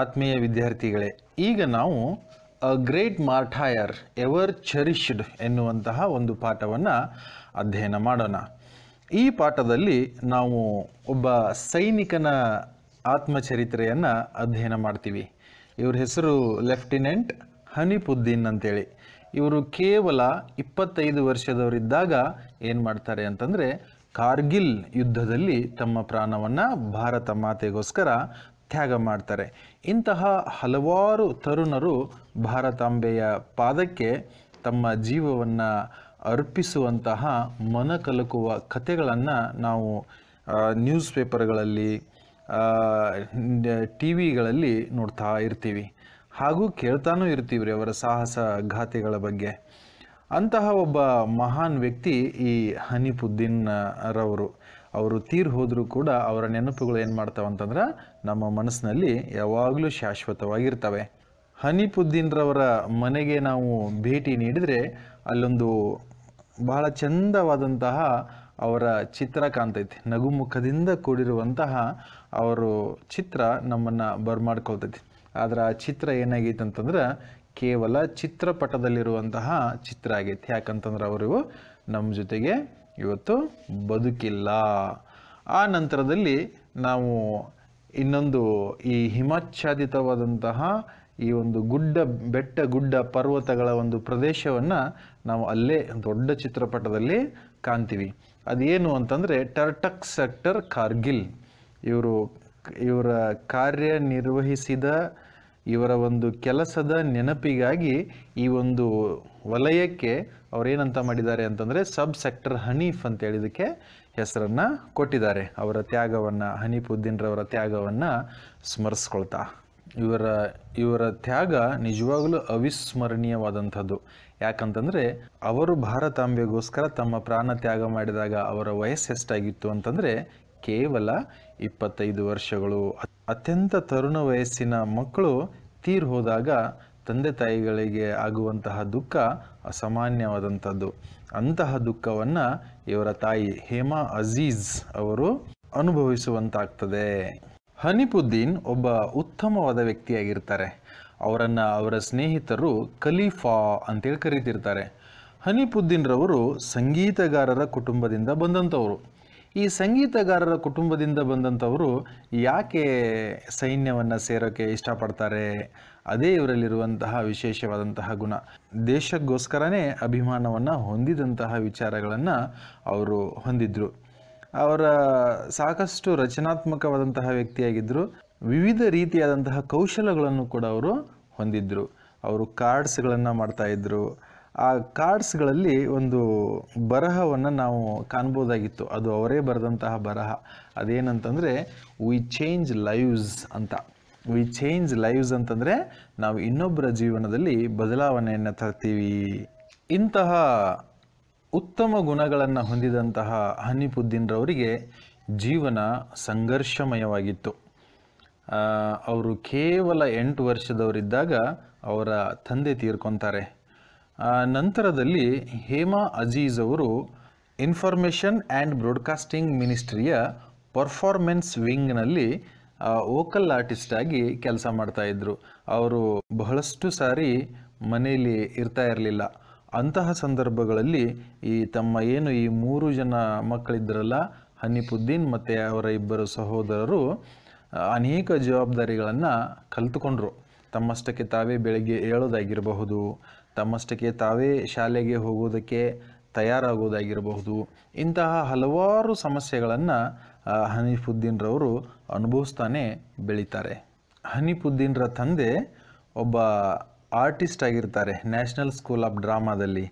ಆತ್ಮೀಯ ವಿದ್ಯಾರ್ಥಿಗಳೇ ಈಗ ನಾವು ಅ ಗ್ರೇಟ್ ಮಾರ್ಟಾಯರ್ ಎವರ್ ಚೆರಿಷ್ಡ್ ಎನ್ನುವಂತಹ ಒಂದು ಪಾಠವನ್ನು ಅಧ್ಯಯನ ಮಾಡೋಣ ಈ ಪಾಠದಲ್ಲಿ ನಾವು ಒಬ್ಬ ಸೈನಿಕನ ಆತ್ಮಚರಿತ್ರೆಯನ್ನು ಅಧ್ಯಯನ ಮಾಡ್ತೀವಿ ಇವ್ರ ಹೆಸರು ಲೆಫ್ಟಿನೆಂಟ್ ಹನಿಪುದ್ದೀನ್ ಅಂತೇಳಿ ಇವರು ಕೇವಲ ಇಪ್ಪತ್ತೈದು ವರ್ಷದವರಿದ್ದಾಗ ಏನು ಮಾಡ್ತಾರೆ ಅಂತಂದರೆ ಕಾರ್ಗಿಲ್ ಯುದ್ಧದಲ್ಲಿ ತಮ್ಮ ಪ್ರಾಣವನ್ನು ಭಾರತ ಮಾತೆಗೋಸ್ಕರ ತ್ಯಾಗ ಮಾಡ್ತಾರೆ ಇಂತಹ ಹಲವಾರು ತರುಣರು ಭಾರತಾಂಬೆಯ ಪಾದಕ್ಕೆ ತಮ್ಮ ಜೀವವನ್ನು ಅರ್ಪಿಸುವಂತಹ ಮನಕಲಕುವ ಕಥೆಗಳನ್ನು ನಾವು ನ್ಯೂಸ್ ಪೇಪರ್ಗಳಲ್ಲಿ ಟಿ ವಿಗಳಲ್ಲಿ ನೋಡ್ತಾ ಇರ್ತೀವಿ ಹಾಗೂ ಕೇಳ್ತಾನೂ ಇರ್ತೀವಿ ರೀ ಅವರ ಸಾಹಸ ಗಾಥೆಗಳ ಬಗ್ಗೆ ಅಂತಹ ಒಬ್ಬ ಮಹಾನ್ ವ್ಯಕ್ತಿ ಈ ಹನಿಪುದ್ದೀನ್ ರವರು ಅವರು ತೀರ್ ಹೋದರೂ ಕೂಡ ಅವರ ನೆನಪುಗಳು ಏನು ಅಂತಂದ್ರೆ ನಮ್ಮ ಮನಸ್ಸಿನಲ್ಲಿ ಯಾವಾಗಲೂ ಶಾಶ್ವತವಾಗಿರ್ತವೆ ಹನಿಪುದ್ದೀನ್ರವರ ಮನೆಗೆ ನಾವು ಭೇಟಿ ನೀಡಿದರೆ ಅಲ್ಲೊಂದು ಬಹಳ ಚಂದವಾದಂತಹ ಅವರ ಚಿತ್ರ ಕಾಣ್ತೈತಿ ನಗುಮುಖದಿಂದ ಕೂಡಿರುವಂತಹ ಅವರು ಚಿತ್ರ ನಮ್ಮನ್ನು ಬರ್ಮಾಡ್ಕೊಳ್ತೈತಿ ಆದರೆ ಆ ಚಿತ್ರ ಏನಾಗೈತೆ ಅಂತಂದ್ರೆ ಕೇವಲ ಚಿತ್ರಪಟದಲ್ಲಿರುವಂತಹ ಚಿತ್ರ ಆಗೈತಿ ಯಾಕಂತಂದ್ರೆ ಅವರು ನಮ್ಮ ಜೊತೆಗೆ ಇವತ್ತು ಬದುಕಿಲ್ಲ ಆ ನಂತರದಲ್ಲಿ ನಾವು ಇನ್ನೊಂದು ಈ ಹಿಮಾಚ್ಛಾದಿತವಾದಂತಹ ಈ ಒಂದು ಗುಡ್ಡ ಬೆಟ್ಟ ಗುಡ್ಡ ಪರ್ವತಗಳ ಒಂದು ಪ್ರದೇಶವನ್ನು ನಾವು ಅಲ್ಲೇ ದೊಡ್ಡ ಚಿತ್ರಪಟದಲ್ಲಿ ಕಾಣ್ತೀವಿ ಅದೇನು ಅಂತಂದರೆ ಟರ್ಟಕ್ ಸೆಕ್ಟರ್ ಕಾರ್ಗಿಲ್ ಇವರು ಇವರ ಕಾರ್ಯನಿರ್ವಹಿಸಿದ ಇವರ ಒಂದು ಕೆಲಸದ ನೆನಪಿಗಾಗಿ ಈ ಒಂದು ವಲಯಕ್ಕೆ ಅವರೇನಂತ ಮಾಡಿದ್ದಾರೆ ಅಂತಂದರೆ ಸಬ್ ಸೆಕ್ಟರ್ ಹನೀಫ್ ಅಂತ ಇದಕ್ಕೆ ಹೆಸರನ್ನು ಕೊಟ್ಟಿದ್ದಾರೆ ಅವರ ತ್ಯಾಗವನ್ನು ಹನೀಫ್ ತ್ಯಾಗವನ್ನು ಸ್ಮರಿಸ್ಕೊಳ್ತಾ ಇವರ ಇವರ ತ್ಯಾಗ ನಿಜವಾಗಲೂ ಅವಿಸ್ಮರಣೀಯವಾದಂಥದ್ದು ಯಾಕಂತಂದರೆ ಅವರು ಭಾರತಾಂಬೆಗೋಸ್ಕರ ತಮ್ಮ ಪ್ರಾಣ ತ್ಯಾಗ ಮಾಡಿದಾಗ ಅವರ ವಯಸ್ಸು ಎಷ್ಟಾಗಿತ್ತು ಅಂತಂದರೆ ಕೇವಲ ಇಪ್ಪತ್ತೈದು ವರ್ಷಗಳು ಅತ್ಯಂತ ತರುಣ ವಯಸ್ಸಿನ ಮಕ್ಕಳು ತೀರ್ ಹೋದಾಗ ತಂದೆ ತಾಯಿಗಳಿಗೆ ಆಗುವಂತಹ ದುಃಖ ಅಸಾಮಾನ್ಯವಾದಂಥದ್ದು ಅಂತಹ ದುಃಖವನ್ನು ಇವರ ತಾಯಿ ಹೇಮಾ ಅಜೀಜ್ ಅವರು ಅನುಭವಿಸುವಂತಾಗ್ತದೆ ಹನಿಪುದ್ದೀನ್ ಒಬ್ಬ ಉತ್ತಮವಾದ ವ್ಯಕ್ತಿಯಾಗಿರ್ತಾರೆ ಅವರನ್ನು ಅವರ ಸ್ನೇಹಿತರು ಖಲೀಫಾ ಅಂತೇಳಿ ಕರೀತಿರ್ತಾರೆ ಹನಿಪುದ್ದೀನ್ರವರು ಸಂಗೀತಗಾರರ ಕುಟುಂಬದಿಂದ ಬಂದಂಥವರು ಈ ಸಂಗೀತಗಾರರ ಕುಟುಂಬದಿಂದ ಬಂದಂಥವರು ಯಾಕೆ ಸೈನ್ಯವನ್ನು ಸೇರೋಕ್ಕೆ ಇಷ್ಟಪಡ್ತಾರೆ ಅದೇ ಇವರಲ್ಲಿರುವಂತಹ ವಿಶೇಷವಾದಂತಹ ಗುಣ ದೇಶಕ್ಕೋಸ್ಕರನೇ ಅಭಿಮಾನವನ್ನು ಹೊಂದಿದಂತಹ ವಿಚಾರಗಳನ್ನು ಅವರು ಹೊಂದಿದ್ರು ಅವರ ಸಾಕಷ್ಟು ರಚನಾತ್ಮಕವಾದಂತಹ ವ್ಯಕ್ತಿಯಾಗಿದ್ದರು ವಿವಿಧ ರೀತಿಯಾದಂತಹ ಕೌಶಲಗಳನ್ನು ಕೂಡ ಅವರು ಹೊಂದಿದ್ದರು ಅವರು ಕಾರ್ಡ್ಸ್ಗಳನ್ನು ಮಾಡ್ತಾಯಿದ್ರು ಆ ಕಾರ್ಡ್ಸ್ಗಳಲ್ಲಿ ಒಂದು ಬರಹವನ್ನು ನಾವು ಕಾಣ್ಬೋದಾಗಿತ್ತು ಅದು ಅವರೇ ಬರೆದಂತಹ ಬರಹ ಅದೇನಂತಂದರೆ ವಿ ಚೇಂಜ್ ಲೈವ್ಸ್ ಅಂತ ವಿ ಚೇಂಜ್ ಲೈವ್ಸ್ ಅಂತಂದರೆ ನಾವು ಇನ್ನೊಬ್ಬರ ಜೀವನದಲ್ಲಿ ಬದಲಾವಣೆಯನ್ನು ತರ್ತೀವಿ ಇಂತಹ ಉತ್ತಮ ಗುಣಗಳನ್ನು ಹೊಂದಿದಂತಹ ಹನಿಪುದ್ದೀನ್ರವರಿಗೆ ಜೀವನ ಸಂಘರ್ಷಮಯವಾಗಿತ್ತು ಅವರು ಕೇವಲ ಎಂಟು ವರ್ಷದವರಿದ್ದಾಗ ಅವರ ತಂದೆ ತೀರ್ಕೊತಾರೆ ನಂತರದಲ್ಲಿ ಹೇಮಾ ಅಜೀಜ್ ಅವರು ಇನ್ಫಾರ್ಮೇಷನ್ ಆ್ಯಂಡ್ ಬ್ರಾಡ್ಕಾಸ್ಟಿಂಗ್ ಮಿನಿಸ್ಟ್ರಿಯ ಪರ್ಫಾರ್ಮೆನ್ಸ್ ವಿಂಗ್ನಲ್ಲಿ ವೋಕಲ್ ಆರ್ಟಿಸ್ಟಾಗಿ ಕೆಲಸ ಮಾಡ್ತಾಯಿದ್ರು ಅವರು ಬಹಳಷ್ಟು ಸಾರಿ ಮನೆಯಲ್ಲಿ ಇರ್ತಾ ಇರಲಿಲ್ಲ ಅಂತಹ ಸಂದರ್ಭಗಳಲ್ಲಿ ಈ ತಮ್ಮ ಏನು ಈ ಮೂರು ಜನ ಮಕ್ಕಳಿದ್ದರಲ್ಲ ಹನಿಪುದ್ದೀನ್ ಮತ್ತು ಅವರ ಇಬ್ಬರು ಸಹೋದರರು ಅನೇಕ ಜವಾಬ್ದಾರಿಗಳನ್ನು ಕಲಿತುಕೊಂಡ್ರು ತಮ್ಮಷ್ಟಕ್ಕೆ ತಾವೇ ಬೆಳಗ್ಗೆ ಏಳೋದಾಗಿರಬಹುದು ತಮ್ಮಷ್ಟಕ್ಕೆ ತಾವೇ ಶಾಲೆಗೆ ಹೋಗೋದಕ್ಕೆ ತಯಾರಾಗೋದಾಗಿರಬಹುದು ಇಂತಹ ಹಲವಾರು ಸಮಸ್ಯೆಗಳನ್ನು ಹನೀಫುದ್ದೀನ್ರವರು ಅನುಭವಿಸ್ತಾನೆ ಬೆಳೀತಾರೆ ಹನೀಫುದ್ದೀನ್ರ ತಂದೆ ಒಬ್ಬ ಆರ್ಟಿಸ್ಟ್ ಆಗಿರ್ತಾರೆ ನ್ಯಾಷನಲ್ ಸ್ಕೂಲ್ ಆಫ್ ಡ್ರಾಮಾದಲ್ಲಿ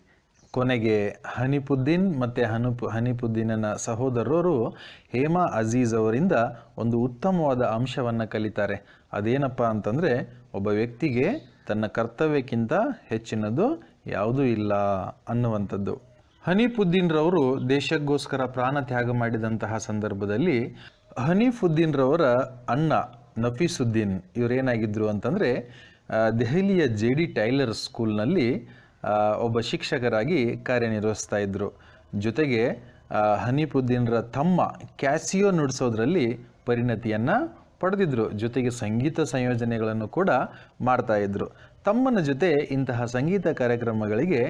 ಕೊನೆಗೆ ಹನೀಫುದ್ದೀನ್ ಮತ್ತು ಹನುಪ್ ಹನೀಫುದ್ದೀನನ ಸಹೋದರರು ಹೇಮಾ ಅಜೀಜ್ ಅವರಿಂದ ಒಂದು ಉತ್ತಮವಾದ ಅಂಶವನ್ನು ಕಲಿತಾರೆ ಅದೇನಪ್ಪ ಅಂತಂದರೆ ಒಬ್ಬ ವ್ಯಕ್ತಿಗೆ ತನ್ನ ಕರ್ತವ್ಯಕ್ಕಿಂತ ಹೆಚ್ಚಿನದು ಯಾವುದೂ ಇಲ್ಲ ಅನ್ನುವಂಥದ್ದು ರವರು ದೇಶಕ್ಕೋಸ್ಕರ ಪ್ರಾಣ ತ್ಯಾಗ ಮಾಡಿದಂತಹ ಸಂದರ್ಭದಲ್ಲಿ ರವರ ಅಣ್ಣ ನಫೀಸುದ್ದೀನ್ ಇವರೇನಾಗಿದ್ದರು ಅಂತಂದರೆ ದೆಹಲಿಯ ಜೆ ಡಿ ಟೈಲರ್ ಸ್ಕೂಲ್ನಲ್ಲಿ ಒಬ್ಬ ಶಿಕ್ಷಕರಾಗಿ ಕಾರ್ಯನಿರ್ವಹಿಸ್ತಾ ಇದ್ದರು ಜೊತೆಗೆ ಹನೀಫುದ್ದೀನ್ರ ತಮ್ಮ ಕ್ಯಾಸಿಯೋ ನುಡಿಸೋದ್ರಲ್ಲಿ ಪರಿಣತಿಯನ್ನು ಪಡೆದಿದ್ದರು ಜೊತೆಗೆ ಸಂಗೀತ ಸಂಯೋಜನೆಗಳನ್ನು ಕೂಡ ಮಾಡ್ತಾಯಿದ್ರು ತಮ್ಮನ ಜೊತೆ ಇಂತಹ ಸಂಗೀತ ಕಾರ್ಯಕ್ರಮಗಳಿಗೆ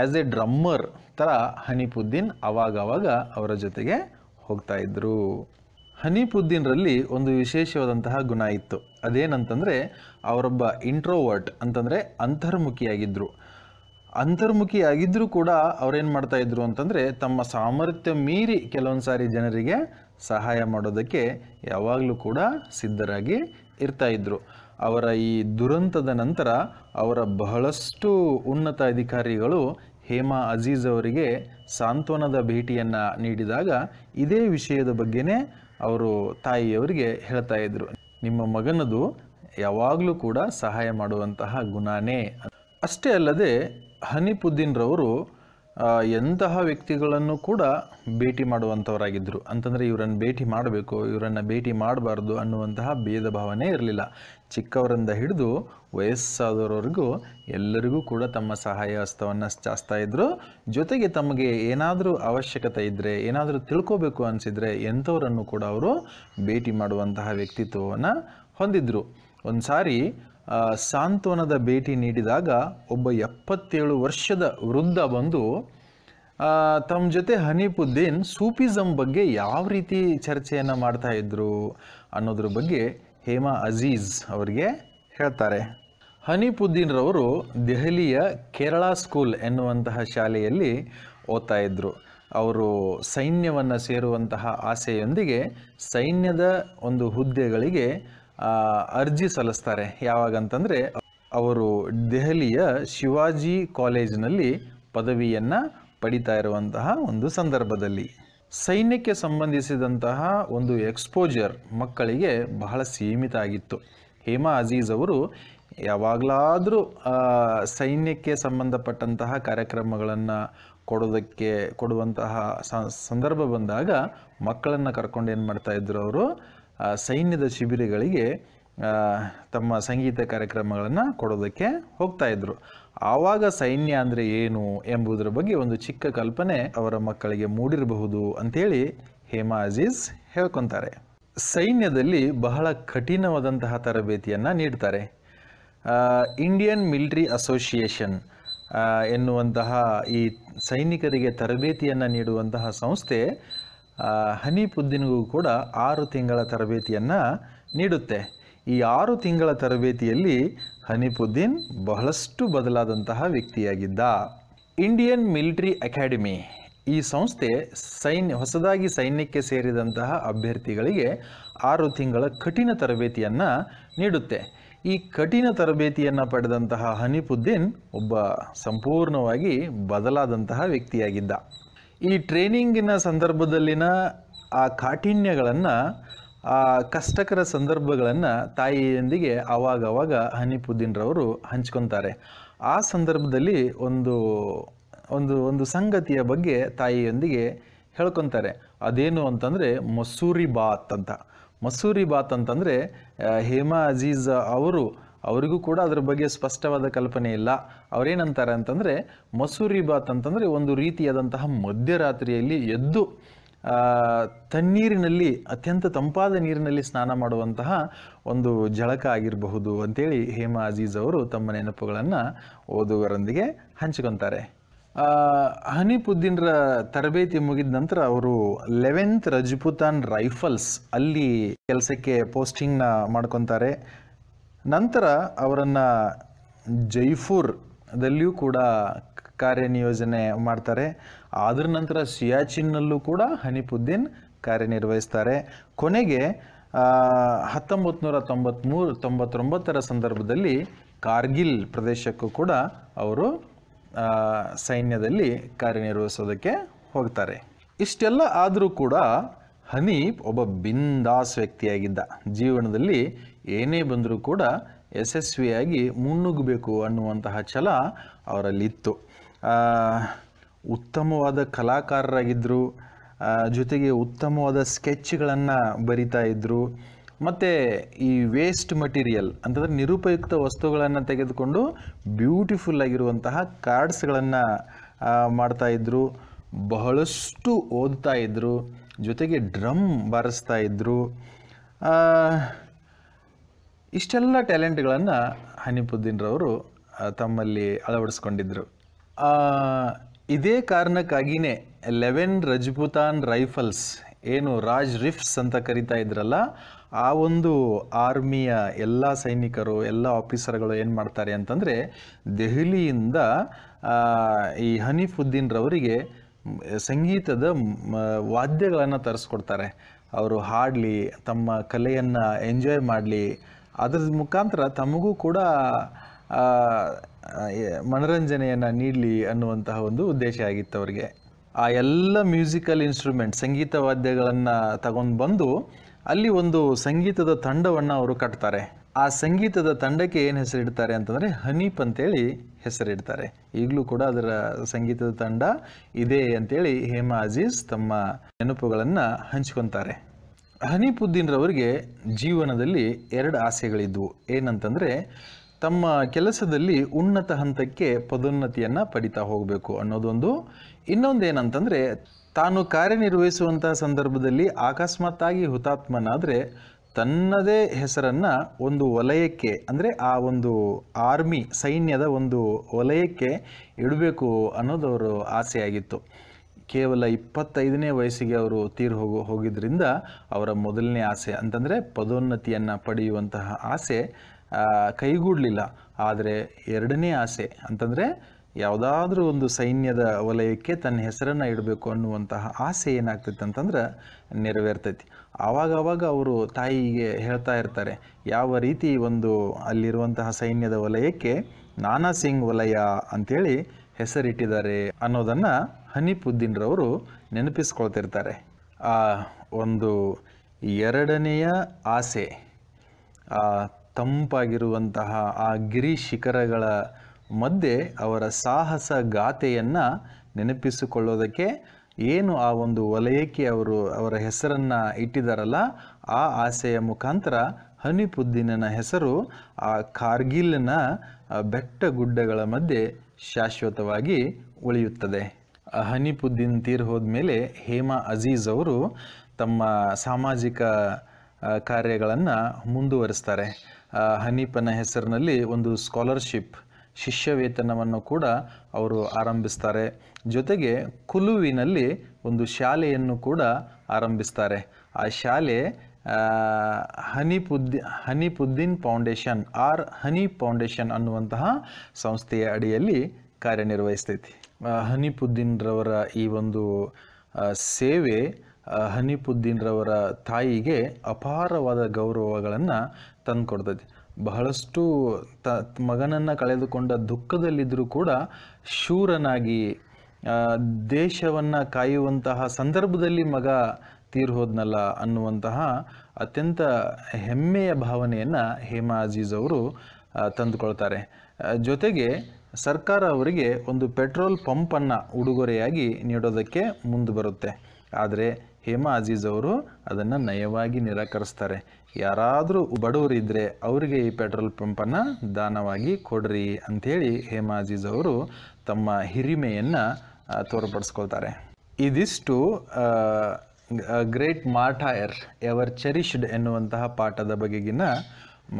ಆ್ಯಸ್ ಎ ಡ್ರಮ್ಮರ್ ಥರ ಹನಿಪುದ್ದೀನ್ ಅವಾಗವಾಗ ಅವರ ಜೊತೆಗೆ ಹೋಗ್ತಾಯಿದ್ರು ಹನೀಫುದ್ದೀನ್ರಲ್ಲಿ ಒಂದು ವಿಶೇಷವಾದಂತಹ ಗುಣ ಇತ್ತು ಅದೇನಂತಂದರೆ ಅವರೊಬ್ಬ ಇಂಟ್ರೋವರ್ಟ್ ಅಂತಂದರೆ ಅಂತರ್ಮುಖಿಯಾಗಿದ್ದರು ಅಂತರ್ಮುಖಿಯಾಗಿದ್ದರೂ ಕೂಡ ಅವ್ರೇನು ಮಾಡ್ತಾ ಇದ್ರು ಅಂತಂದರೆ ತಮ್ಮ ಸಾಮರ್ಥ್ಯ ಮೀರಿ ಕೆಲವೊಂದು ಸಾರಿ ಜನರಿಗೆ ಸಹಾಯ ಮಾಡೋದಕ್ಕೆ ಯಾವಾಗಲೂ ಕೂಡ ಸಿದ್ಧರಾಗಿ ಇರ್ತಾ ಇದ್ರು ಅವರ ಈ ದುರಂತದ ನಂತರ ಅವರ ಬಹಳಷ್ಟು ಉನ್ನತ ಅಧಿಕಾರಿಗಳು ಹೇಮಾ ಅಜೀಜ್ ಅವರಿಗೆ ಸಾಂತ್ವನದ ಭೇಟಿಯನ್ನು ನೀಡಿದಾಗ ಇದೇ ವಿಷಯದ ಬಗ್ಗೆನೇ ಅವರು ತಾಯಿಯವರಿಗೆ ಹೇಳ್ತಾ ಇದ್ರು ನಿಮ್ಮ ಮಗನದು ಯಾವಾಗಲೂ ಕೂಡ ಸಹಾಯ ಮಾಡುವಂತಹ ಗುಣನೇ ಅಷ್ಟೇ ಅಲ್ಲದೆ ರವರು ಎಂತಹ ವ್ಯಕ್ತಿಗಳನ್ನು ಕೂಡ ಭೇಟಿ ಮಾಡುವಂಥವರಾಗಿದ್ದರು ಅಂತಂದರೆ ಇವರನ್ನು ಭೇಟಿ ಮಾಡಬೇಕು ಇವರನ್ನು ಭೇಟಿ ಮಾಡಬಾರ್ದು ಅನ್ನುವಂತಹ ಭೇದ ಭಾವನೆ ಇರಲಿಲ್ಲ ಚಿಕ್ಕವರಿಂದ ಹಿಡಿದು ವಯಸ್ಸಾದವರವರೆಗೂ ಎಲ್ಲರಿಗೂ ಕೂಡ ತಮ್ಮ ಸಹಾಯ ಹಸ್ತವನ್ನು ಚಾಸ್ತಾ ಇದ್ದರು ಜೊತೆಗೆ ತಮಗೆ ಏನಾದರೂ ಅವಶ್ಯಕತೆ ಇದ್ದರೆ ಏನಾದರೂ ತಿಳ್ಕೋಬೇಕು ಅನಿಸಿದರೆ ಎಂಥವರನ್ನು ಕೂಡ ಅವರು ಭೇಟಿ ಮಾಡುವಂತಹ ವ್ಯಕ್ತಿತ್ವವನ್ನು ಹೊಂದಿದ್ದರು ಒಂದು ಸಾರಿ ಸಾಂತ್ವನದ ಭೇಟಿ ನೀಡಿದಾಗ ಒಬ್ಬ ಎಪ್ಪತ್ತೇಳು ವರ್ಷದ ವೃದ್ಧ ಬಂದು ತಮ್ಮ ಜೊತೆ ಹನೀಫುದ್ದೀನ್ ಸೂಫಿಸಮ್ ಬಗ್ಗೆ ಯಾವ ರೀತಿ ಚರ್ಚೆಯನ್ನು ಮಾಡ್ತಾ ಇದ್ರು ಅನ್ನೋದ್ರ ಬಗ್ಗೆ ಹೇಮಾ ಅಜೀಜ್ ಅವರಿಗೆ ಹೇಳ್ತಾರೆ ಹನೀಫುದ್ದೀನ್ರವರು ದೆಹಲಿಯ ಕೇರಳ ಸ್ಕೂಲ್ ಎನ್ನುವಂತಹ ಶಾಲೆಯಲ್ಲಿ ಓದ್ತಾ ಇದ್ದರು ಅವರು ಸೈನ್ಯವನ್ನು ಸೇರುವಂತಹ ಆಸೆಯೊಂದಿಗೆ ಸೈನ್ಯದ ಒಂದು ಹುದ್ದೆಗಳಿಗೆ ಅರ್ಜಿ ಸಲ್ಲಿಸ್ತಾರೆ ಯಾವಾಗಂತಂದರೆ ಅವರು ದೆಹಲಿಯ ಶಿವಾಜಿ ಕಾಲೇಜಿನಲ್ಲಿ ಪದವಿಯನ್ನು ಪಡಿತಾ ಇರುವಂತಹ ಒಂದು ಸಂದರ್ಭದಲ್ಲಿ ಸೈನ್ಯಕ್ಕೆ ಸಂಬಂಧಿಸಿದಂತಹ ಒಂದು ಎಕ್ಸ್ಪೋಜರ್ ಮಕ್ಕಳಿಗೆ ಬಹಳ ಸೀಮಿತ ಆಗಿತ್ತು ಹೇಮಾ ಅಜೀಜ್ ಅವರು ಯಾವಾಗಲಾದರೂ ಸೈನ್ಯಕ್ಕೆ ಸಂಬಂಧಪಟ್ಟಂತಹ ಕಾರ್ಯಕ್ರಮಗಳನ್ನು ಕೊಡೋದಕ್ಕೆ ಕೊಡುವಂತಹ ಸಂದರ್ಭ ಬಂದಾಗ ಮಕ್ಕಳನ್ನು ಕರ್ಕೊಂಡು ಏನು ಮಾಡ್ತಾಯಿದ್ರು ಅವರು ಸೈನ್ಯದ ಶಿಬಿರಗಳಿಗೆ ತಮ್ಮ ಸಂಗೀತ ಕಾರ್ಯಕ್ರಮಗಳನ್ನು ಕೊಡೋದಕ್ಕೆ ಹೋಗ್ತಾ ಇದ್ರು ಆವಾಗ ಸೈನ್ಯ ಅಂದರೆ ಏನು ಎಂಬುದರ ಬಗ್ಗೆ ಒಂದು ಚಿಕ್ಕ ಕಲ್ಪನೆ ಅವರ ಮಕ್ಕಳಿಗೆ ಮೂಡಿರಬಹುದು ಅಂತೇಳಿ ಹೇಮಾ ಅಜೀಜ್ ಹೇಳ್ಕೊತಾರೆ ಸೈನ್ಯದಲ್ಲಿ ಬಹಳ ಕಠಿಣವಾದಂತಹ ತರಬೇತಿಯನ್ನು ನೀಡ್ತಾರೆ ಇಂಡಿಯನ್ ಮಿಲಿಟರಿ ಅಸೋಸಿಯೇಷನ್ ಎನ್ನುವಂತಹ ಈ ಸೈನಿಕರಿಗೆ ತರಬೇತಿಯನ್ನು ನೀಡುವಂತಹ ಸಂಸ್ಥೆ ಹನಿ ಕೂಡ ಆರು ತಿಂಗಳ ತರಬೇತಿಯನ್ನು ನೀಡುತ್ತೆ ಈ ಆರು ತಿಂಗಳ ತರಬೇತಿಯಲ್ಲಿ ಹನೀಫುದ್ದೀನ್ ಬಹಳಷ್ಟು ಬದಲಾದಂತಹ ವ್ಯಕ್ತಿಯಾಗಿದ್ದ ಇಂಡಿಯನ್ ಮಿಲಿಟರಿ ಅಕಾಡೆಮಿ ಈ ಸಂಸ್ಥೆ ಸೈನ್ಯ ಹೊಸದಾಗಿ ಸೈನ್ಯಕ್ಕೆ ಸೇರಿದಂತಹ ಅಭ್ಯರ್ಥಿಗಳಿಗೆ ಆರು ತಿಂಗಳ ಕಠಿಣ ತರಬೇತಿಯನ್ನು ನೀಡುತ್ತೆ ಈ ಕಠಿಣ ತರಬೇತಿಯನ್ನು ಪಡೆದಂತಹ ಹನಿಪುದ್ದೀನ್ ಒಬ್ಬ ಸಂಪೂರ್ಣವಾಗಿ ಬದಲಾದಂತಹ ವ್ಯಕ್ತಿಯಾಗಿದ್ದ ಈ ಟ್ರೈನಿಂಗಿನ ಸಂದರ್ಭದಲ್ಲಿನ ಆ ಕಾಠಿಣ್ಯಗಳನ್ನು ಆ ಕಷ್ಟಕರ ಸಂದರ್ಭಗಳನ್ನು ತಾಯಿಯೊಂದಿಗೆ ಹನಿಪುದ್ದೀನ್ ರವರು ಹಂಚ್ಕೊತಾರೆ ಆ ಸಂದರ್ಭದಲ್ಲಿ ಒಂದು ಒಂದು ಒಂದು ಸಂಗತಿಯ ಬಗ್ಗೆ ತಾಯಿಯೊಂದಿಗೆ ಹೇಳ್ಕೊತಾರೆ ಅದೇನು ಅಂತಂದರೆ ಮಸೂರಿ ಬಾತ್ ಅಂತ ಮಸೂರಿ ಬಾತ್ ಅಂತಂದರೆ ಹೇಮಾ ಅಜೀಜ್ ಅವರು ಅವರಿಗೂ ಕೂಡ ಅದರ ಬಗ್ಗೆ ಸ್ಪಷ್ಟವಾದ ಕಲ್ಪನೆ ಇಲ್ಲ ಅವರೇನಂತಾರೆ ಅಂತಂದರೆ ಮಸೂರಿ ಬಾತ್ ಅಂತಂದರೆ ಒಂದು ರೀತಿಯಾದಂತಹ ಮಧ್ಯರಾತ್ರಿಯಲ್ಲಿ ಎದ್ದು ತಣ್ಣೀರಿನಲ್ಲಿ ಅತ್ಯಂತ ತಂಪಾದ ನೀರಿನಲ್ಲಿ ಸ್ನಾನ ಮಾಡುವಂತಹ ಒಂದು ಜಳಕ ಆಗಿರಬಹುದು ಅಂತೇಳಿ ಹೇಮಾ ಅಜೀಜ್ ಅವರು ತಮ್ಮ ನೆನಪುಗಳನ್ನು ಹಂಚಿಕೊಂತಾರೆ ಹಂಚ್ಕೊತಾರೆ ಹನೀಪುದ್ದೀನ್ರ ತರಬೇತಿ ಮುಗಿದ ನಂತರ ಅವರು ಲೆವೆಂತ್ ರಜಪುತಾನ್ ರೈಫಲ್ಸ್ ಅಲ್ಲಿ ಕೆಲಸಕ್ಕೆ ಪೋಸ್ಟಿಂಗ್ನ ಮಾಡ್ಕೊತಾರೆ ನಂತರ ಅವರನ್ನು ಜೈಪುರದಲ್ಲಿಯೂ ಕೂಡ ಕಾರ್ಯನಿಯೋಜನೆ ಮಾಡ್ತಾರೆ ಅದರ ನಂತರ ಸಿಯಾಚಿನ್ನಲ್ಲೂ ಕೂಡ ಹನಿಪುದ್ದೀನ್ ಕಾರ್ಯನಿರ್ವಹಿಸ್ತಾರೆ ಕೊನೆಗೆ ಹತ್ತೊಂಬತ್ತು ನೂರ ತೊಂಬತ್ತ್ಮೂರು ತೊಂಬತ್ತೊಂಬತ್ತರ ಸಂದರ್ಭದಲ್ಲಿ ಕಾರ್ಗಿಲ್ ಪ್ರದೇಶಕ್ಕೂ ಕೂಡ ಅವರು ಸೈನ್ಯದಲ್ಲಿ ಕಾರ್ಯನಿರ್ವಹಿಸೋದಕ್ಕೆ ಹೋಗ್ತಾರೆ ಇಷ್ಟೆಲ್ಲ ಆದರೂ ಕೂಡ ಹನೀಫ್ ಒಬ್ಬ ಬಿಂದಾಸ್ ವ್ಯಕ್ತಿಯಾಗಿದ್ದ ಜೀವನದಲ್ಲಿ ಏನೇ ಬಂದರೂ ಕೂಡ ಯಶಸ್ವಿಯಾಗಿ ಮುನ್ನುಗ್ಗಬೇಕು ಅನ್ನುವಂತಹ ಛಲ ಅವರಲ್ಲಿತ್ತು ಉತ್ತಮವಾದ ಕಲಾಕಾರರಾಗಿದ್ದರು ಜೊತೆಗೆ ಉತ್ತಮವಾದ ಸ್ಕೆಚ್ಗಳನ್ನು ಬರಿತಾ ಇದ್ದರು ಮತ್ತು ಈ ವೇಸ್ಟ್ ಮಟೀರಿಯಲ್ ಅಂತಂದರೆ ನಿರುಪಯುಕ್ತ ವಸ್ತುಗಳನ್ನು ತೆಗೆದುಕೊಂಡು ಬ್ಯೂಟಿಫುಲ್ ಆಗಿರುವಂತಹ ಕಾರ್ಡ್ಸ್ಗಳನ್ನು ಮಾಡ್ತಾಯಿದ್ರು ಬಹಳಷ್ಟು ಓದ್ತಾ ಇದ್ದರು ಜೊತೆಗೆ ಡ್ರಮ್ ಬಾರಿಸ್ತಾ ಇದ್ದರು ಇಷ್ಟೆಲ್ಲ ಟ್ಯಾಲೆಂಟ್ಗಳನ್ನು ಹನಿಫುದ್ದೀನ್ರವರು ತಮ್ಮಲ್ಲಿ ಅಳವಡಿಸ್ಕೊಂಡಿದ್ದರು ಇದೇ ಕಾರಣಕ್ಕಾಗಿಯೇ ಲೆವೆನ್ ರಜಪೂತಾನ್ ರೈಫಲ್ಸ್ ಏನು ರಾಜ್ ರಿಫ್ಸ್ ಅಂತ ಕರಿತಾ ಇದ್ರಲ್ಲ ಆ ಒಂದು ಆರ್ಮಿಯ ಎಲ್ಲ ಸೈನಿಕರು ಎಲ್ಲ ಆಫೀಸರ್ಗಳು ಏನು ಮಾಡ್ತಾರೆ ಅಂತಂದರೆ ದೆಹಲಿಯಿಂದ ಈ ಹನೀಫುದ್ದೀನ್ರವರಿಗೆ ಸಂಗೀತದ ವಾದ್ಯಗಳನ್ನು ತರಿಸ್ಕೊಡ್ತಾರೆ ಅವರು ಹಾಡಲಿ ತಮ್ಮ ಕಲೆಯನ್ನು ಎಂಜಾಯ್ ಮಾಡಲಿ ಅದರ ಮುಖಾಂತರ ತಮಗೂ ಕೂಡ ಮನೋರಂಜನೆಯನ್ನು ನೀಡಲಿ ಅನ್ನುವಂತಹ ಒಂದು ಉದ್ದೇಶ ಆಗಿತ್ತು ಅವರಿಗೆ ಆ ಎಲ್ಲ ಮ್ಯೂಸಿಕಲ್ ಇನ್ಸ್ಟ್ರೂಮೆಂಟ್ ಸಂಗೀತ ವಾದ್ಯಗಳನ್ನು ತಗೊಂಡು ಬಂದು ಅಲ್ಲಿ ಒಂದು ಸಂಗೀತದ ತಂಡವನ್ನು ಅವರು ಕಟ್ತಾರೆ ಆ ಸಂಗೀತದ ತಂಡಕ್ಕೆ ಏನು ಹೆಸರಿಡ್ತಾರೆ ಅಂತಂದರೆ ಹನೀಪ್ ಅಂತೇಳಿ ಹೆಸರಿಡ್ತಾರೆ ಈಗಲೂ ಕೂಡ ಅದರ ಸಂಗೀತದ ತಂಡ ಇದೆ ಅಂತೇಳಿ ಹೇಮಾ ಅಜೀಜ್ ತಮ್ಮ ನೆನಪುಗಳನ್ನು ಹಂಚ್ಕೊತಾರೆ ಹನೀಪುದ್ದೀನ್ರವರಿಗೆ ಜೀವನದಲ್ಲಿ ಎರಡು ಆಸೆಗಳಿದ್ವು ಏನಂತಂದರೆ ತಮ್ಮ ಕೆಲಸದಲ್ಲಿ ಉನ್ನತ ಹಂತಕ್ಕೆ ಪದೋನ್ನತಿಯನ್ನು ಪಡಿತಾ ಹೋಗಬೇಕು ಅನ್ನೋದೊಂದು ಏನಂತಂದರೆ ತಾನು ಕಾರ್ಯನಿರ್ವಹಿಸುವಂತಹ ಸಂದರ್ಭದಲ್ಲಿ ಅಕಸ್ಮಾತ್ತಾಗಿ ಹುತಾತ್ಮನಾದರೆ ತನ್ನದೇ ಹೆಸರನ್ನು ಒಂದು ವಲಯಕ್ಕೆ ಅಂದರೆ ಆ ಒಂದು ಆರ್ಮಿ ಸೈನ್ಯದ ಒಂದು ವಲಯಕ್ಕೆ ಇಡಬೇಕು ಅನ್ನೋದು ಅವರು ಆಸೆಯಾಗಿತ್ತು ಕೇವಲ ಇಪ್ಪತ್ತೈದನೇ ವಯಸ್ಸಿಗೆ ಅವರು ತೀರು ಹೋಗು ಹೋಗಿದ್ದರಿಂದ ಅವರ ಮೊದಲನೇ ಆಸೆ ಅಂತಂದರೆ ಪದೋನ್ನತಿಯನ್ನು ಪಡೆಯುವಂತಹ ಆಸೆ ಕೈಗೂಡಲಿಲ್ಲ ಆದರೆ ಎರಡನೇ ಆಸೆ ಅಂತಂದರೆ ಯಾವುದಾದ್ರೂ ಒಂದು ಸೈನ್ಯದ ವಲಯಕ್ಕೆ ತನ್ನ ಹೆಸರನ್ನು ಇಡಬೇಕು ಅನ್ನುವಂತಹ ಆಸೆ ಏನಾಗ್ತೈತೆ ಅಂತಂದ್ರೆ ನೆರವೇರ್ತೈತಿ ಆವಾಗವಾಗ ಅವರು ತಾಯಿಗೆ ಹೇಳ್ತಾ ಇರ್ತಾರೆ ಯಾವ ರೀತಿ ಒಂದು ಅಲ್ಲಿರುವಂತಹ ಸೈನ್ಯದ ವಲಯಕ್ಕೆ ನಾನಾ ಸಿಂಗ್ ವಲಯ ಅಂತೇಳಿ ಹೆಸರಿಟ್ಟಿದ್ದಾರೆ ಅನ್ನೋದನ್ನು ಹನಿಪುದ್ದೀನ್ರವರು ನೆನಪಿಸ್ಕೊಳ್ತಿರ್ತಾರೆ ಆ ಒಂದು ಎರಡನೆಯ ಆಸೆ ಆ ತಂಪಾಗಿರುವಂತಹ ಆ ಗಿರಿ ಶಿಖರಗಳ ಮಧ್ಯೆ ಅವರ ಸಾಹಸ ಗಾಥೆಯನ್ನು ನೆನಪಿಸಿಕೊಳ್ಳೋದಕ್ಕೆ ಏನು ಆ ಒಂದು ವಲಯಕ್ಕೆ ಅವರು ಅವರ ಹೆಸರನ್ನು ಇಟ್ಟಿದಾರಲ್ಲ ಆ ಆಸೆಯ ಮುಖಾಂತರ ಹನಿಪುದ್ದೀನನ ಹೆಸರು ಆ ಕಾರ್ಗಿಲ್ನ ಬೆಟ್ಟ ಗುಡ್ಡಗಳ ಮಧ್ಯೆ ಶಾಶ್ವತವಾಗಿ ಉಳಿಯುತ್ತದೆ ಹನಿಪುದ್ದೀನ್ ತೀರ್ ಮೇಲೆ ಹೇಮಾ ಅಜೀಜ್ ಅವರು ತಮ್ಮ ಸಾಮಾಜಿಕ ಕಾರ್ಯಗಳನ್ನು ಮುಂದುವರಿಸ್ತಾರೆ ಹನೀಪನ ಹೆಸರಿನಲ್ಲಿ ಒಂದು ಸ್ಕಾಲರ್ಶಿಪ್ ಶಿಷ್ಯ ವೇತನವನ್ನು ಕೂಡ ಅವರು ಆರಂಭಿಸ್ತಾರೆ ಜೊತೆಗೆ ಕುಲುವಿನಲ್ಲಿ ಒಂದು ಶಾಲೆಯನ್ನು ಕೂಡ ಆರಂಭಿಸ್ತಾರೆ ಆ ಶಾಲೆ ಹನಿಪುದ್ದಿ Hanifuddin foundation or Hani foundation ಅನ್ನುವಂತಹ ಸಂಸ್ಥೆಯ ಅಡಿಯಲ್ಲಿ ಕಾರ್ಯನಿರ್ವಹಿಸ್ತೈತಿ ಹನಿಪುದ್ದೀನ್ರವರ ಈ ಒಂದು ಸೇವೆ ಹನಿಪುದ್ದೀನ್ರವರ ತಾಯಿಗೆ ಅಪಾರವಾದ ಗೌರವಗಳನ್ನು ತಂದುಕೊಡ್ತೈತಿ ಬಹಳಷ್ಟು ತ ಮಗನನ್ನು ಕಳೆದುಕೊಂಡ ದುಃಖದಲ್ಲಿದ್ದರೂ ಕೂಡ ಶೂರನಾಗಿ ದೇಶವನ್ನು ಕಾಯುವಂತಹ ಸಂದರ್ಭದಲ್ಲಿ ಮಗ ತೀರ್ ಹೋದ್ನಲ್ಲ ಅನ್ನುವಂತಹ ಅತ್ಯಂತ ಹೆಮ್ಮೆಯ ಭಾವನೆಯನ್ನು ಹೇಮಾ ಅಜೀಜ್ ಅವರು ತಂದುಕೊಳ್ತಾರೆ ಜೊತೆಗೆ ಸರ್ಕಾರ ಅವರಿಗೆ ಒಂದು ಪೆಟ್ರೋಲ್ ಪಂಪನ್ನು ಉಡುಗೊರೆಯಾಗಿ ನೀಡೋದಕ್ಕೆ ಮುಂದೆ ಬರುತ್ತೆ ಆದರೆ ಹೇಮಾ ಅಜೀಜ್ ಅವರು ಅದನ್ನು ನಯವಾಗಿ ನಿರಾಕರಿಸ್ತಾರೆ ಯಾರಾದರೂ ಬಡವರಿದ್ದರೆ ಅವರಿಗೆ ಈ ಪೆಟ್ರೋಲ್ ಪಂಪನ್ನು ದಾನವಾಗಿ ಕೊಡ್ರಿ ಅಂಥೇಳಿ ಹೇಮಾಜೀಜ್ ಅವರು ತಮ್ಮ ಹಿರಿಮೆಯನ್ನು ತೋರ್ಪಡಿಸ್ಕೊಳ್ತಾರೆ ಇದಿಷ್ಟು ಗ್ರೇಟ್ ಮಾಟಾಯರ್ ಎವರ್ ಚೆರಿಷ್ಡ್ ಎನ್ನುವಂತಹ ಪಾಠದ ಬಗೆಗಿನ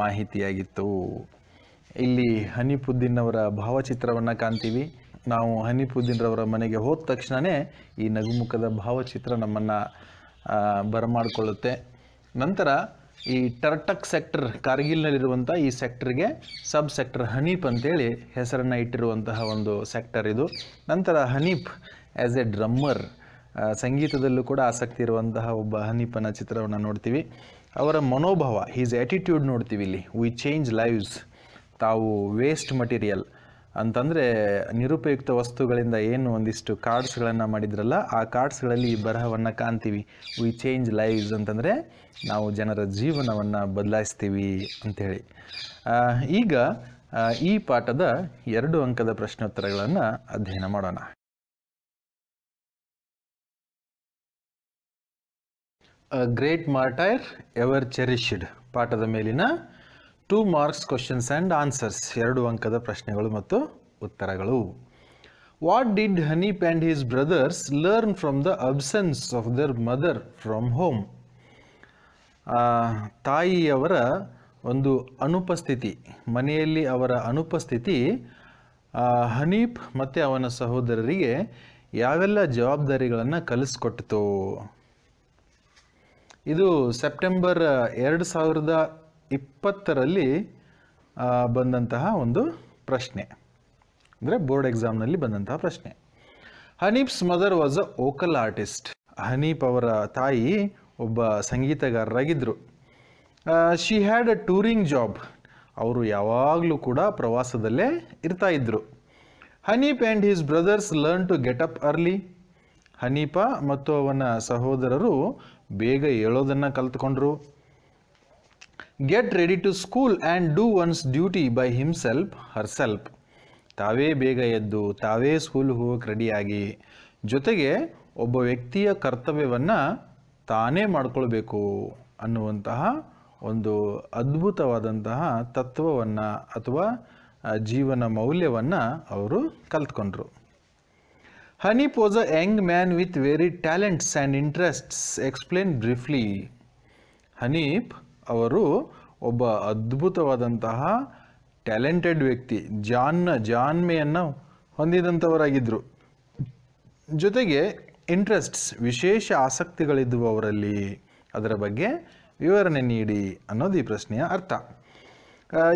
ಮಾಹಿತಿಯಾಗಿತ್ತು ಇಲ್ಲಿ ಹನಿಪುದ್ದೀನ್ ಅವರ ಭಾವಚಿತ್ರವನ್ನು ಕಾಣ್ತೀವಿ ನಾವು ಹನಿಪುದ್ದೀನ್ರವರ ಮನೆಗೆ ಹೋದ ತಕ್ಷಣವೇ ಈ ನಗುಮುಖದ ಭಾವಚಿತ್ರ ನಮ್ಮನ್ನು ಬರಮಾಡಿಕೊಳ್ಳುತ್ತೆ ನಂತರ ಈ ಟರ್ಟಕ್ ಸೆಕ್ಟರ್ ಕಾರ್ಗಿಲ್ನಲ್ಲಿರುವಂಥ ಈ ಸೆಕ್ಟರ್ಗೆ ಸಬ್ ಸೆಕ್ಟರ್ ಹನೀಪ್ ಅಂತೇಳಿ ಹೆಸರನ್ನು ಇಟ್ಟಿರುವಂತಹ ಒಂದು ಸೆಕ್ಟರ್ ಇದು ನಂತರ ಹನೀಪ್ ಆ್ಯಸ್ ಎ ಡ್ರಮ್ಮರ್ ಸಂಗೀತದಲ್ಲೂ ಕೂಡ ಆಸಕ್ತಿ ಇರುವಂತಹ ಒಬ್ಬ ಹನೀಪನ ಚಿತ್ರವನ್ನು ನೋಡ್ತೀವಿ ಅವರ ಮನೋಭಾವ ಈಸ್ ಆ್ಯಟಿಟ್ಯೂಡ್ ನೋಡ್ತೀವಿ ಇಲ್ಲಿ ವಿ ಚೇಂಜ್ ಲೈವ್ಸ್ ತಾವು ವೇಸ್ಟ್ ಮಟೀರಿಯಲ್ ಅಂತಂದ್ರೆ ನಿರುಪಯುಕ್ತ ವಸ್ತುಗಳಿಂದ ಏನು ಒಂದಿಷ್ಟು ಕಾರ್ಡ್ಸ್ಗಳನ್ನು ಮಾಡಿದ್ರಲ್ಲ ಆ ಕಾರ್ಡ್ಸ್ಗಳಲ್ಲಿ ಈ ಬರಹವನ್ನ ಕಾಣ್ತೀವಿ ವಿ ಚೇಂಜ್ ಲೈವ್ಸ್ ಅಂತಂದ್ರೆ ನಾವು ಜನರ ಜೀವನವನ್ನ ಬದಲಾಯಿಸ್ತೀವಿ ಅಂಥೇಳಿ ಈಗ ಈ ಪಾಠದ ಎರಡು ಅಂಕದ ಪ್ರಶ್ನೋತ್ತರಗಳನ್ನು ಅಧ್ಯಯನ ಮಾಡೋಣ ಗ್ರೇಟ್ ಮಾರ್ಟೈರ್ ಎವರ್ ಚೆರಿಶ್ಡ್ ಪಾಠದ ಮೇಲಿನ two marks questions and answers ಎರಡು ಅಂಕದ ಪ್ರಶ್ನೆಗಳು ಮತ್ತು ಉತ್ತರಗಳು what did Hanif and his brothers learn from the absence of their mother from home ತಾಯಿಯವರ ಒಂದು ಅನುಪಸ್ಥಿತಿ ಮನೆಯಲ್ಲಿ ಅವರ ಅನುಪಸ್ಥಿತಿ ಹನೀಪ್ ಮತ್ತು ಅವನ ಸಹೋದರರಿಗೆ ಯಾವೆಲ್ಲ ಜವಾಬ್ದಾರಿಗಳನ್ನು ಕಲಿಸ್ಕೊಟ್ಟಿತು ಇದು ಸೆಪ್ಟೆಂಬರ್ ಎರಡು ಸಾವಿರದ ಇಪ್ಪತ್ತರಲ್ಲಿ ಬಂದಂತಹ ಒಂದು ಪ್ರಶ್ನೆ ಅಂದರೆ ಬೋರ್ಡ್ ಎಕ್ಸಾಮ್ನಲ್ಲಿ ಬಂದಂತಹ ಪ್ರಶ್ನೆ Hanif's mother was a vocal artist Hanif ಅವರ ತಾಯಿ ಒಬ್ಬ ಸಂಗೀತಗಾರರಾಗಿದ್ದರು she had a touring job ಅವರು ಯಾವಾಗಲೂ ಕೂಡ ಪ್ರವಾಸದಲ್ಲೇ ಇರ್ತಾ ಇದ್ದರು Hanif and his brothers learn to get up early ಹನೀಪ ಮತ್ತು ಅವನ ಸಹೋದರರು ಬೇಗ ಹೇಳೋದನ್ನು ಕಲ್ತ್ಕೊಂಡ್ರು get ready to school and do one's duty by himself herself ತಾವೇ ಬೇಗ ಎದ್ದು ತಾವೇ ಸ್ಕೂಲ್ ಹೋಗಕ್ಕೆ ರೆಡಿಯಾಗಿ ಜೊತೆಗೆ ಒಬ್ಬ ವ್ಯಕ್ತಿಯ ಕರ್ತವ್ಯವನ್ನು ತಾನೇ ಮಾಡಿಕೊಳ್ಬೇಕು ಅನ್ನುವಂತಹ ಒಂದು ಅದ್ಭುತವಾದಂತಹ ತತ್ವವನ್ನು ಅಥವಾ ಜೀವನ ಮೌಲ್ಯವನ್ನು ಅವರು ಕಲ್ತ್ಕೊಂಡ್ರು Hanif was a young man with very talents and interests explain briefly Hanif ಅವರು ಒಬ್ಬ ಅದ್ಭುತವಾದಂತಹ ಟ್ಯಾಲೆಂಟೆಡ್ ವ್ಯಕ್ತಿ ಜಾನ್ನ ಜಾನ್ಮೆಯನ್ನು ಹೊಂದಿದಂಥವರಾಗಿದ್ದರು ಜೊತೆಗೆ ಇಂಟ್ರೆಸ್ಟ್ಸ್ ವಿಶೇಷ ಆಸಕ್ತಿಗಳಿದ್ದವು ಅವರಲ್ಲಿ ಅದರ ಬಗ್ಗೆ ವಿವರಣೆ ನೀಡಿ ಅನ್ನೋದು ಈ ಪ್ರಶ್ನೆಯ ಅರ್ಥ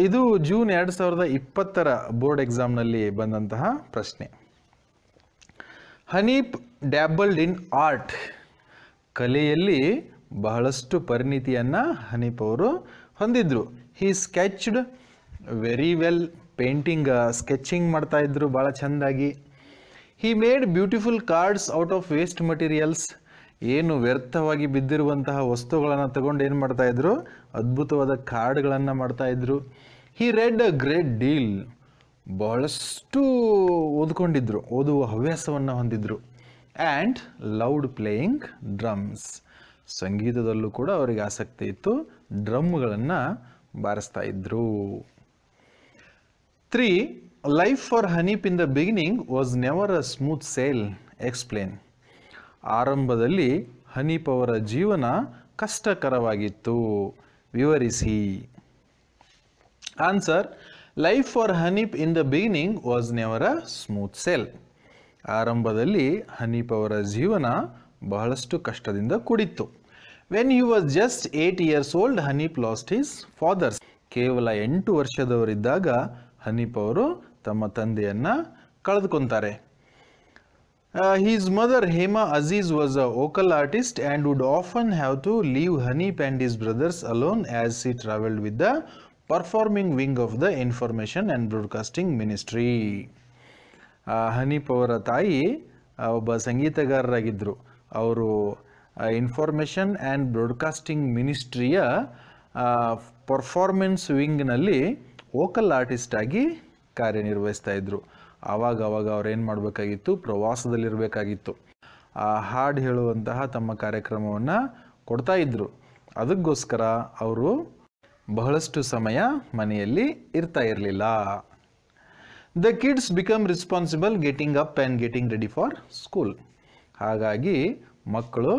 ಇದು ಜೂನ್ ಎರಡು ಸಾವಿರದ ಇಪ್ಪತ್ತರ ಬೋರ್ಡ್ ಎಕ್ಸಾಮ್ನಲ್ಲಿ ಬಂದಂತಹ ಪ್ರಶ್ನೆ ಹನೀಪ್ ಡ್ಯಾಬಲ್ಡ್ ಇನ್ ಆರ್ಟ್ ಕಲೆಯಲ್ಲಿ ಬಹಳಷ್ಟು ಪರಿಣಿತಿಯನ್ನು ಹನೀಪ್ ಅವರು ಹೊಂದಿದ್ರು he sketched very well painting sketching ಮಾಡ್ತಾಯಿದ್ರು ಭಾಳ ಚೆಂದಾಗಿ he made beautiful cards out of waste materials ಏನು ವ್ಯರ್ಥವಾಗಿ ಬಿದ್ದಿರುವಂತಹ ವಸ್ತುಗಳನ್ನು ತಗೊಂಡು ಏನು ಮಾಡ್ತಾಯಿದ್ರು ಅದ್ಭುತವಾದ ಕಾರ್ಡ್ಗಳನ್ನು ಮಾಡ್ತಾಯಿದ್ರು he read a great deal ಬಹಳಷ್ಟು ಓದ್ಕೊಂಡಿದ್ರು ಓದುವ ಹವ್ಯಾಸವನ್ನು ಹೊಂದಿದ್ರು ಆ್ಯಂಡ್ ಲೌಡ್ ಪ್ಲೇಯಿಂಗ್ ಡ್ರಮ್ಸ್ ಸಂಗೀತದಲ್ಲೂ ಕೂಡ ಅವರಿಗೆ ಆಸಕ್ತಿ ಇತ್ತು ಡ್ರಮ್ಗಳನ್ನು ಬಾರಿಸ್ತಾ ಇದ್ರು three life for Hanif in the beginning was never a smooth sail explain ಆರಂಭದಲ್ಲಿ ಹನೀಪ್ ಅವರ ಜೀವನ ಕಷ್ಟಕರವಾಗಿತ್ತು ವಿವರಿಸಿ answer life for Hanif in the beginning was never a smooth sail ಆರಂಭದಲ್ಲಿ ಹನೀಪ್ ಅವರ ಜೀವನ ಬಹಳಷ್ಟು ಕಷ್ಟದಿಂದ ಕೂಡಿತ್ತು when you was just eight years old Hanif lost his fathers ಕೇವಲ ಎಂಟು ವರ್ಷದವರಿದ್ದಾಗ ಹನೀಪ್ ಅವರು ತಮ್ಮ ತಂದೆಯನ್ನು ಕಳೆದುಕೊಂತಾರೆ his mother Hema Aziz was a vocal artist and would often have to leave Hanif and his brothers alone as she travelled with the performing wing of the information and broadcasting ministry Hanif ಅವರ ತಾಯಿ uh, ಒಬ್ಬ ಸಂಗೀತಗಾರರಾಗಿದ್ದರು ಅವರು ಇನ್ಫಾರ್ಮೇಷನ್ ಆ್ಯಂಡ್ ಬ್ರಾಡ್ಕಾಸ್ಟಿಂಗ್ ಮಿನಿಸ್ಟ್ರಿಯ performance ವಿಂಗ್ನಲ್ಲಿ vocal ಆರ್ಟಿಸ್ಟಾಗಿ ಕಾರ್ಯನಿರ್ವಹಿಸ್ತಾ ಇದ್ದರು ಆವಾಗ ಅವಾಗ ಅವ್ರೇನು ಮಾಡಬೇಕಾಗಿತ್ತು ಪ್ರವಾಸದಲ್ಲಿರಬೇಕಾಗಿತ್ತು ಆ ಹಾಡು ಹೇಳುವಂತಹ ತಮ್ಮ ಕಾರ್ಯಕ್ರಮವನ್ನು ಕೊಡ್ತಾ ಇದ್ದರು ಅದಕ್ಕೋಸ್ಕರ ಅವರು ಬಹಳಷ್ಟು ಸಮಯ ಮನೆಯಲ್ಲಿ ಇರ್ತಾ ಇರಲಿಲ್ಲ the kids become responsible getting up and getting ready for school ಹಾಗಾಗಿ ಮಕ್ಕಳು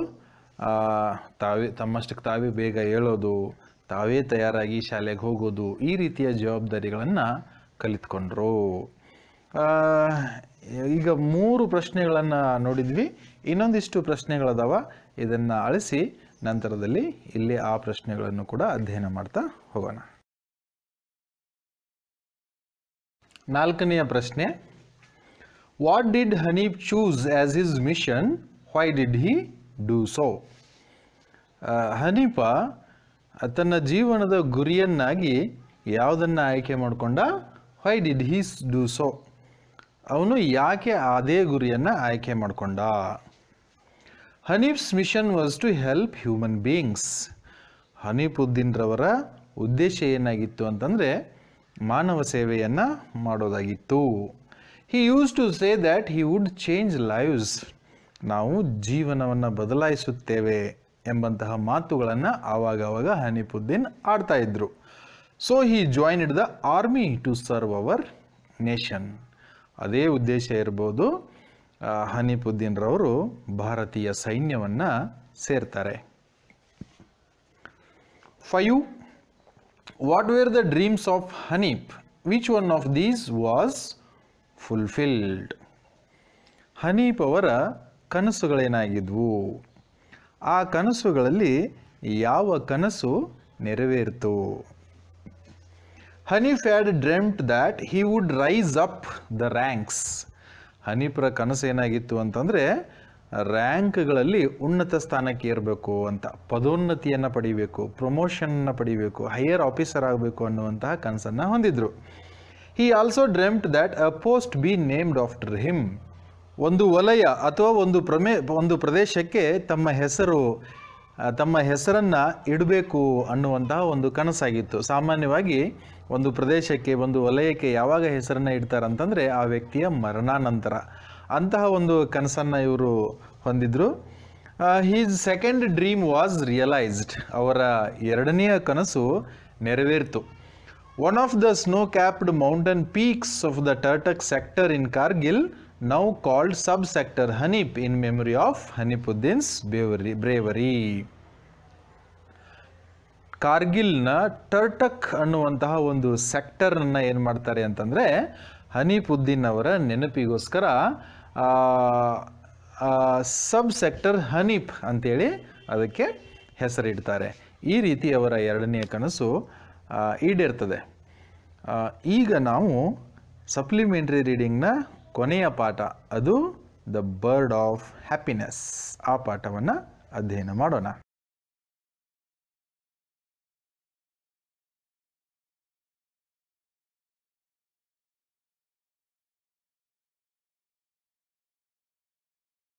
ತಾವೇ ತಮ್ಮಷ್ಟಕ್ಕೆ ತಾವೇ ಬೇಗ ಹೇಳೋದು ತಾವೇ ತಯಾರಾಗಿ ಶಾಲೆಗೆ ಹೋಗೋದು ಈ ರೀತಿಯ ಜವಾಬ್ದಾರಿಗಳನ್ನು ಕಲಿತ್ಕೊಂಡ್ರು ಈಗ ಮೂರು ಪ್ರಶ್ನೆಗಳನ್ನು ನೋಡಿದ್ವಿ ಇನ್ನೊಂದಿಷ್ಟು ಪ್ರಶ್ನೆಗಳದಾವ ಇದನ್ನು ಅಳಿಸಿ ನಂತರದಲ್ಲಿ ಇಲ್ಲಿ ಆ ಪ್ರಶ್ನೆಗಳನ್ನು ಕೂಡ ಅಧ್ಯಯನ ಮಾಡ್ತಾ ಹೋಗೋಣ ನಾಲ್ಕನೆಯ ಪ್ರಶ್ನೆ What did Hanif choose as his mission? Why did he do so? ಹನೀಫ uh, ತನ್ನ ಜೀವನದ ಗುರಿಯನ್ನಾಗಿ ಯಾವುದನ್ನು ಆಯ್ಕೆ ಮಾಡಿಕೊಂಡ why did he's do so ಅವನು ಯಾಕೆ ಅದೇ ಗುರಿಯನ್ನು ಆಯ್ಕೆ ಮಾಡಿಕೊಂಡ Hanif's mission was to help human beings ಹನೀಫುದ್ದೀನ್ರವರ ಉದ್ದೇಶ ಏನಾಗಿತ್ತು ಅಂತಂದರೆ ಮಾನವ ಸೇವೆಯನ್ನು ಮಾಡೋದಾಗಿತ್ತು he used to say that he would change lives ನಾವು ಜೀವನವನ್ನು ಬದಲಾಯಿಸುತ್ತೇವೆ ಎಂಬಂತಹ ಮಾತುಗಳನ್ನು ಆವಾಗವಾಗ ಹನಿಪುದ್ದೀನ್ ಆಡ್ತಾ ಇದ್ರು so he joined the army to serve our nation ಅದೇ ಉದ್ದೇಶ ಇರ್ಬೋದು ರವರು ಭಾರತೀಯ ಸೈನ್ಯವನ್ನು ಸೇರ್ತಾರೆ five what were the dreams of Hanif which one of these was fulfilled Hanif ಅವರ ಕನಸುಗಳೇನಾಗಿದ್ವು ಆ ಕನಸುಗಳಲ್ಲಿ ಯಾವ ಕನಸು ನೆರವೇರಿತು Hanif had dreamt that he would rise up the ranks ಹನೀಫ್ರ ಕನಸು ಏನಾಗಿತ್ತು ಅಂತಂದರೆ ರ್ಯಾಂಕ್ಗಳಲ್ಲಿ ಉನ್ನತ ಸ್ಥಾನಕ್ಕೆ ಇರಬೇಕು ಅಂತ ಪದೋನ್ನತಿಯನ್ನು ಪಡಿಬೇಕು ಪ್ರಮೋಷನ್ನ ಪಡಿಬೇಕು ಹೈಯರ್ ಆಫೀಸರ್ ಆಗಬೇಕು ಅನ್ನುವಂತಹ ಕನಸನ್ನು ಹೊಂದಿದ್ರು he also dreamt that a post be named after him ಒಂದು ವಲಯ ಅಥವಾ ಒಂದು ಪ್ರಮೇ ಒಂದು ಪ್ರದೇಶಕ್ಕೆ ತಮ್ಮ ಹೆಸರು ತಮ್ಮ ಹೆಸರನ್ನು ಇಡಬೇಕು ಅನ್ನುವಂತಹ ಒಂದು ಕನಸಾಗಿತ್ತು ಸಾಮಾನ್ಯವಾಗಿ ಒಂದು ಪ್ರದೇಶಕ್ಕೆ ಒಂದು ವಲಯಕ್ಕೆ ಯಾವಾಗ ಹೆಸರನ್ನು ಇಡ್ತಾರಂತಂದರೆ ಆ ವ್ಯಕ್ತಿಯ ಮರಣಾನಂತರ ಅಂತಹ ಒಂದು ಕನಸನ್ನು ಇವರು ಹೊಂದಿದ್ರು his second dream was realised ಅವರ ಎರಡನೆಯ ಕನಸು ನೆರವೇರಿತು One of the snow-capped mountain peaks of the Turtuk sector in Kargil, now called sub-sector Hanip in memory of Hanipuddin's bravery. Kargil na Turtuk ಕಾರ್ಗಿಲ್ನ ಟರ್ಟಕ್ ಅನ್ನುವಂತಹ ಒಂದು ಸೆಕ್ಟರ್ನ ಏನು ಮಾಡ್ತಾರೆ ಅಂತಂದರೆ ಹನೀಫುದ್ದೀನ್ ಅವರ ನೆನಪಿಗೋಸ್ಕರ ಸಬ್ ಸೆಕ್ಟರ್ ಹನೀಫ್ ಅಂಥೇಳಿ ಅದಕ್ಕೆ ಹೆಸರಿಡ್ತಾರೆ ಈ ರೀತಿ ಅವರ ಎರಡನೆಯ ಕನಸು ಈಡೇರ್ತದೆ ಈಗ ನಾವು ಸಪ್ಲಿಮೆಂಟ್ರಿ ರೀಡಿಂಗ್ನ ಕೊನೆಯ ಪಾಠ ಅದು ದ ಬರ್ಡ್ ಆಫ್ ಹ್ಯಾಪಿನೆಸ್ ಆ ಪಾಠವನ್ನು ಅಧ್ಯಯನ ಮಾಡೋಣ